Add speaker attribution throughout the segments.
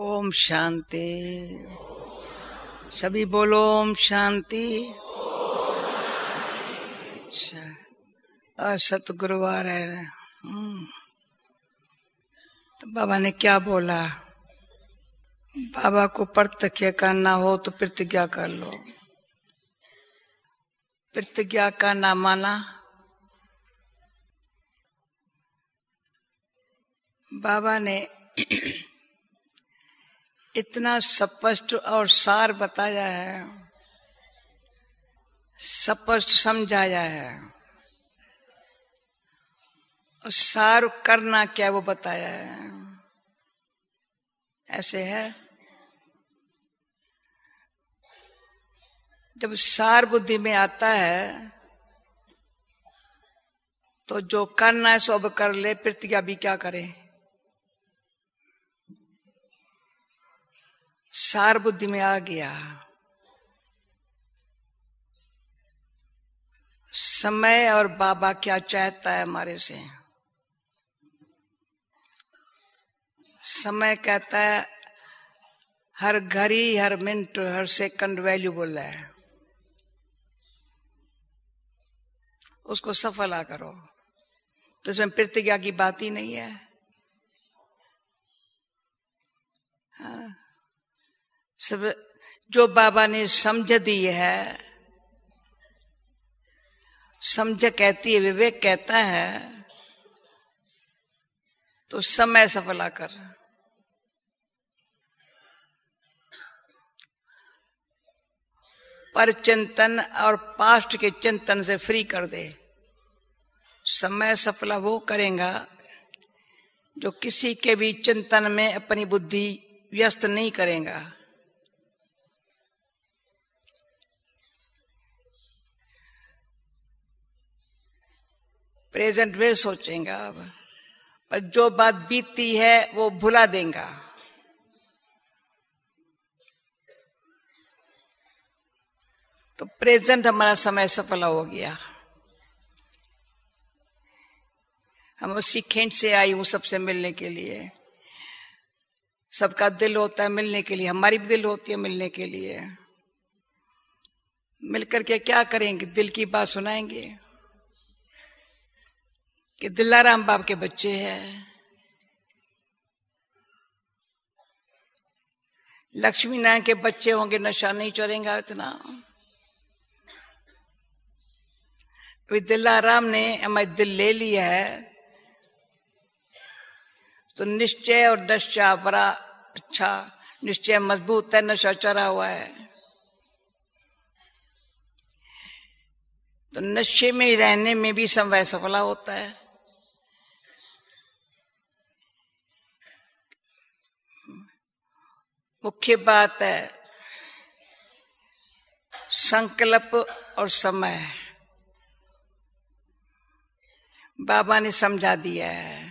Speaker 1: ओम शांति सभी बोलो ओम शांति अच्छा गुरुवार है हम्म। तो बाबा ने क्या बोला बाबा को प्रत्यक्ष करना हो तो प्रतिज्ञा कर लो प्रतिज्ञा का ना माना बाबा ने इतना स्पष्ट और सार बताया है स्पष्ट समझाया है और सार करना क्या वो बताया है ऐसे है जब सार बुद्धि में आता है तो जो करना है सो अब कर ले प्रतिज्ञा भी क्या करें सार बुद्धि में आ गया समय और बाबा क्या चाहता है हमारे से समय कहता है हर घड़ी हर मिनट हर सेकंड वैल्यूबल है उसको आ करो तो इसमें प्रतिज्ञा की बात ही नहीं है हाँ। सब जो बाबा ने समझ दी है समझ कहती है विवेक कहता है तो समय सफला कर पर चिंतन और पास्ट के चिंतन से फ्री कर दे समय सफला वो करेगा जो किसी के भी चिंतन में अपनी बुद्धि व्यस्त नहीं करेगा प्रेजेंट में सोचेगा अब पर जो बात बीतती है वो भुला देगा तो प्रेजेंट हमारा समय सफल हो गया हम उसी खेंट से आई हूं सबसे मिलने के लिए सबका दिल होता है मिलने के लिए हमारी भी दिल होती है मिलने के लिए मिलकर के क्या करेंगे दिल की बात सुनाएंगे कि दिलाराम बाप के बच्चे हैं लक्ष्मी नारायण के बच्चे होंगे नशा नहीं चलेगा इतना अभी दिलाराम ने हमें दिल ले लिया है तो निश्चय और नशा बड़ा अच्छा निश्चय मजबूत है नशा चरा हुआ है तो नशे में रहने में भी समय सफला होता है मुख्य बात है संकल्प और समय बाबा ने समझा दिया है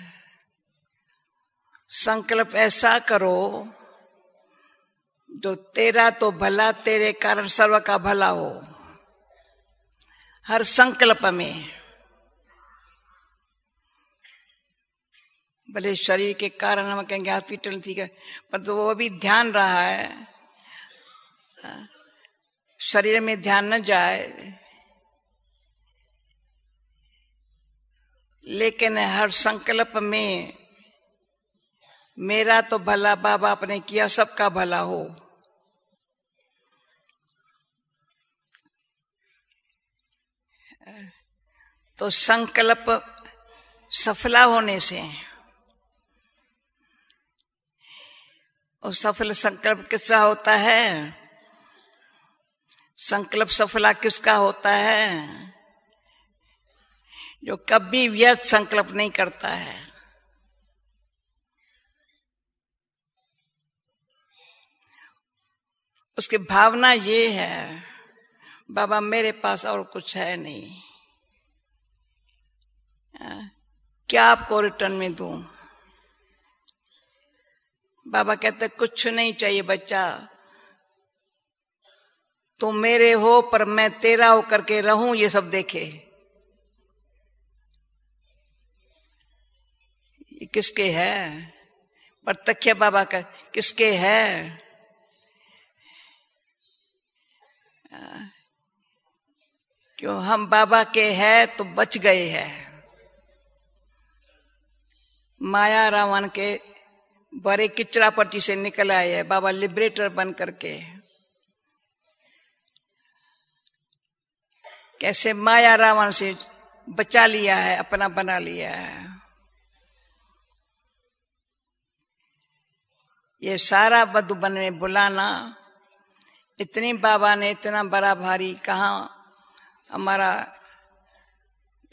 Speaker 1: संकल्प ऐसा करो जो तेरा तो भला तेरे कारण सर्व का भला हो हर संकल्प में भले शरीर के कारण हम कहेंगे हॉस्पिटल ठीक है पर तो वो भी ध्यान रहा है शरीर में ध्यान न जाए लेकिन हर संकल्प में मेरा तो भला बाबा आपने किया सबका भला हो तो संकल्प सफला होने से है और सफल संकल्प किसका होता है संकल्प सफला किसका होता है जो कभी व्यर्थ संकल्प नहीं करता है उसकी भावना ये है बाबा मेरे पास और कुछ है नहीं हाँ, क्या आपको रिटर्न में दूं बाबा कहते कुछ नहीं चाहिए बच्चा तुम मेरे हो पर मैं तेरा होकर के रहूं ये सब देखे ये किसके है पर तख्या बाबा का किसके है क्यों हम बाबा के हैं तो बच गए हैं माया रावण के बड़े किचरा पट्टी से निकल आए है बाबा लिबरेटर बन करके कैसे माया रावण से बचा लिया है अपना बना लिया है ये सारा बन में बुलाना इतने बाबा ने इतना बड़ा भारी कहा हमारा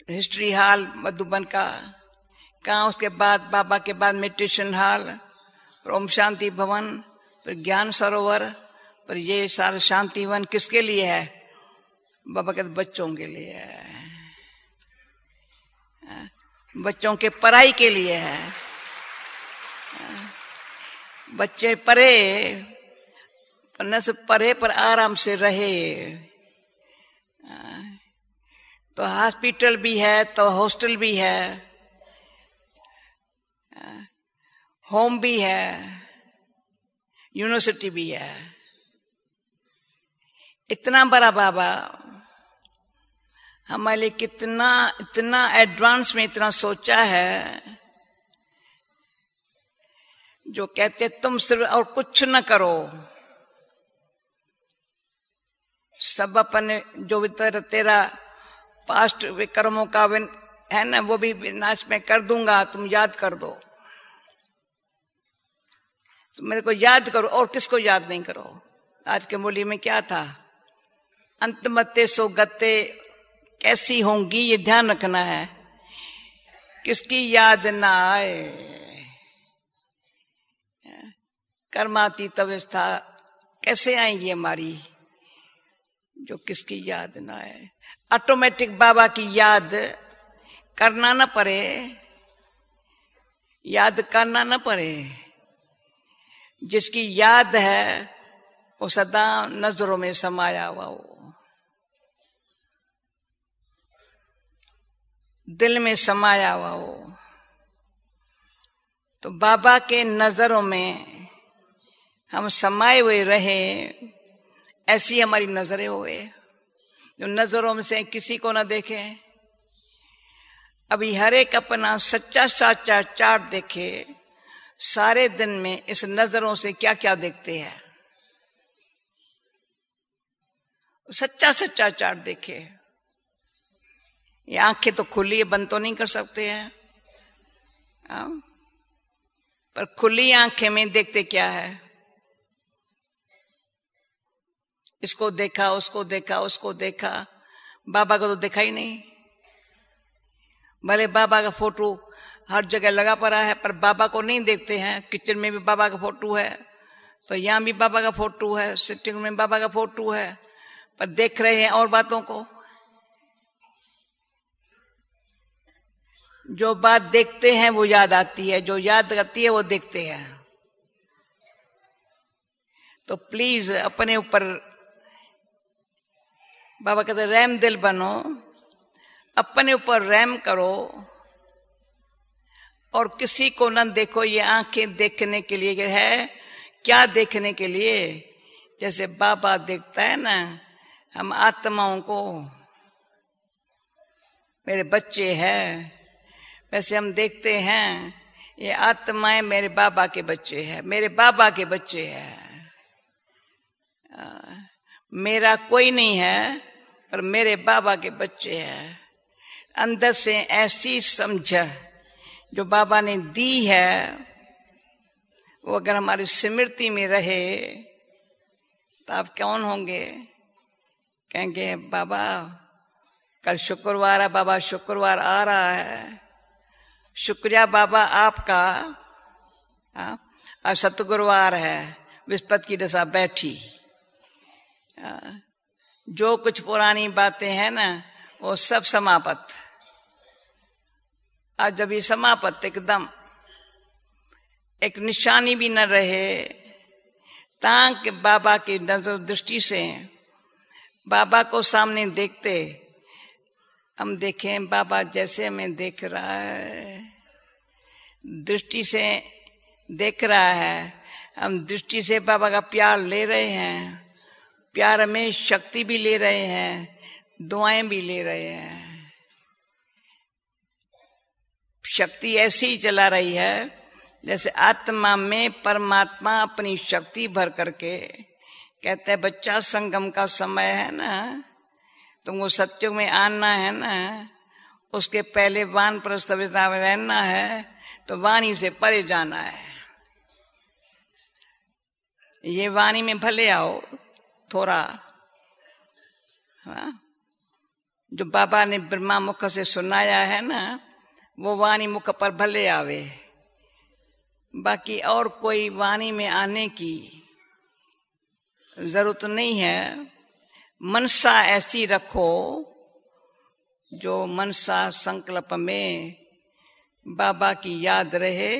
Speaker 1: हिस्ट्री हाल मधुबन का कहा उसके बाद बाबा के बाद मेडिटेशन हाल पर ओम शांति भवन पर ज्ञान सरोवर पर ये सारा शांति वन किसके लिए है बाबा कहते बच्चों के लिए है बच्चों के पढ़ाई के लिए है बच्चे पढ़े न से पढ़े पर आराम से रहे तो हॉस्पिटल भी है तो हॉस्टल भी है होम भी है यूनिवर्सिटी भी है इतना बड़ा बाबा हमारे लिए कितना इतना एडवांस में इतना सोचा है जो कहते तुम सिर्फ और कुछ न करो सब अपने जो भी तेरा पास्ट विकर्मों का है ना वो भी विनाश में कर दूंगा तुम याद कर दो तो मेरे को याद करो और किसको याद नहीं करो आज के मूल्य में क्या था अंत मते सो गते कैसी होंगी ये ध्यान रखना है किसकी याद ना आए कर्मातीत अवस्था कैसे आएंगी हमारी जो किसकी याद ना आए ऑटोमेटिक बाबा की याद करना ना पड़े याद करना ना पड़े जिसकी याद है वो सदा नजरों में समाया हुआ हो दिल में समाया हुआ हो तो बाबा के नजरों में हम समाये हुए रहे ऐसी हमारी नजरें हुए जो नजरों में से किसी को ना देखे अभी हर एक अपना सच्चा साचा चार देखे सारे दिन में इस नजरों से क्या क्या देखते हैं सच्चा सच्चा चार देखे ये आंखें तो खुली है बंद तो नहीं कर सकते हैं हाँ। पर खुली आंखें में देखते क्या है इसको देखा उसको देखा उसको देखा बाबा को तो देखा ही नहीं भले बाबा का फोटो हर जगह लगा पड़ा है पर बाबा को नहीं देखते हैं किचन में भी बाबा का फोटो है तो यहाँ भी बाबा का फोटो है सिटिंग में बाबा का फोटो है पर देख रहे हैं और बातों को जो बात देखते हैं वो याद आती है जो याद आती है वो देखते हैं तो प्लीज अपने ऊपर बाबा कहते रैम दिल बनो अपने ऊपर रैम करो और किसी को न देखो ये आंखें देखने के लिए है क्या देखने के लिए जैसे बाबा देखता है ना हम आत्माओं को मेरे बच्चे हैं वैसे हम देखते हैं ये आत्माएं मेरे बाबा के बच्चे हैं मेरे बाबा के बच्चे हैं मेरा कोई नहीं है पर मेरे बाबा के बच्चे हैं अंदर से ऐसी समझ जो बाबा ने दी है वो अगर हमारी स्मृति में रहे तो आप कौन होंगे कहेंगे बाबा कल शुक्रवार है बाबा शुक्रवार आ रहा है शुक्रिया बाबा आपका आप सतगुरुवार है विस्पत की दशा बैठी आ, जो कुछ पुरानी बातें हैं ना वो सब समापत आज जब ये समापत एकदम एक निशानी भी न रहे ताक बाबा की नजर दृष्टि से बाबा को सामने देखते हम देखें बाबा जैसे हमें देख रहा है दृष्टि से देख रहा है हम दृष्टि से बाबा का प्यार ले रहे हैं प्यार में शक्ति भी ले रहे हैं दुआएं भी ले रहे हैं शक्ति ऐसी ही चला रही है जैसे आत्मा में परमात्मा अपनी शक्ति भर करके कहते हैं बच्चा संगम का समय है ना तुमको सत्यों में आना है ना उसके पहले वान प्रस्ताविता में रहना है तो वाणी से परे जाना है ये वाणी में भले आओ थोड़ा हा? जो बाबा ने ब्रह्मा मुख से सुनाया है ना वो वाणी मुख पर भले आवे बाकी और कोई वाणी में आने की जरूरत नहीं है मनसा ऐसी रखो जो मनसा संकल्प में बाबा की याद रहे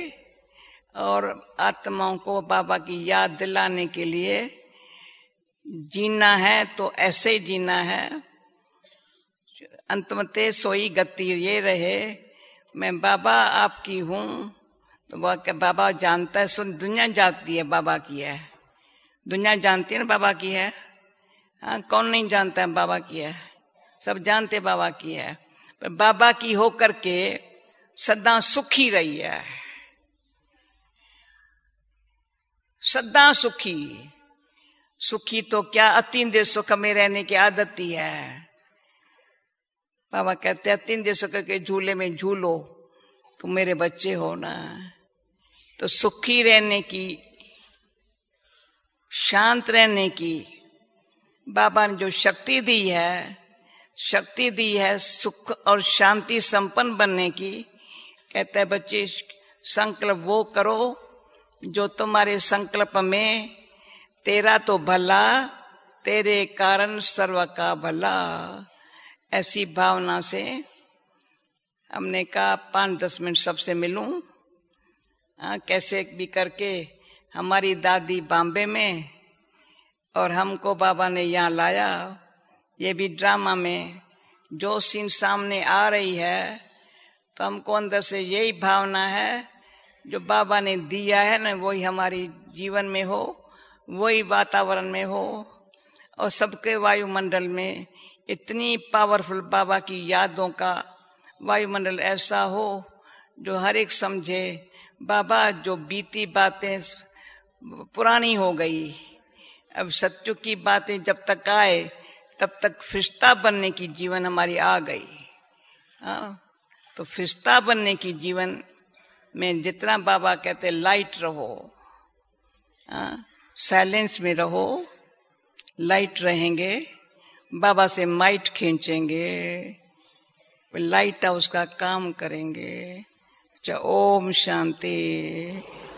Speaker 1: और आत्माओं को बाबा की याद दिलाने के लिए जीना है तो ऐसे ही जीना है अंतमते सोई गति ये रहे मैं बाबा आपकी हूँ तो वह बाबा जानता है सुन दुनिया जानती है बाबा की है दुनिया जानती है ना बाबा की है हाँ कौन नहीं जानता है बाबा की है सब जानते बाबा की है पर बाबा की हो करके सदा सुखी रही है सदा सुखी सुखी तो क्या अतीन्द्र सुख में रहने की आदत ही है बाबा कहते हैं तीन जैसे करके झूले में झूलो तुम मेरे बच्चे हो ना तो सुखी रहने की शांत रहने की बाबा ने जो शक्ति दी है शक्ति दी है सुख और शांति संपन्न बनने की कहते हैं बच्चे संकल्प वो करो जो तुम्हारे संकल्प में तेरा तो भला तेरे कारण सर्व का भला ऐसी भावना से हमने कहा पाँच दस मिनट सबसे मिलूं हाँ कैसे भी करके हमारी दादी बॉम्बे में और हमको बाबा ने यहाँ लाया ये भी ड्रामा में जो सीन सामने आ रही है तो हमको अंदर से यही भावना है जो बाबा ने दिया है ना वही हमारी जीवन में हो वही वातावरण में हो और सबके वायुमंडल में इतनी पावरफुल बाबा की यादों का वायुमंडल ऐसा हो जो हर एक समझे बाबा जो बीती बातें पुरानी हो गई अब सत्यु की बातें जब तक आए तब तक फिश्ता बनने की जीवन हमारी आ गई हाँ तो फिश्ता बनने की जीवन में जितना बाबा कहते लाइट रहो साइलेंस हाँ, में रहो लाइट रहेंगे बाबा से माइट खींचेंगे लाइट उसका काम करेंगे अच्छा ओम शांति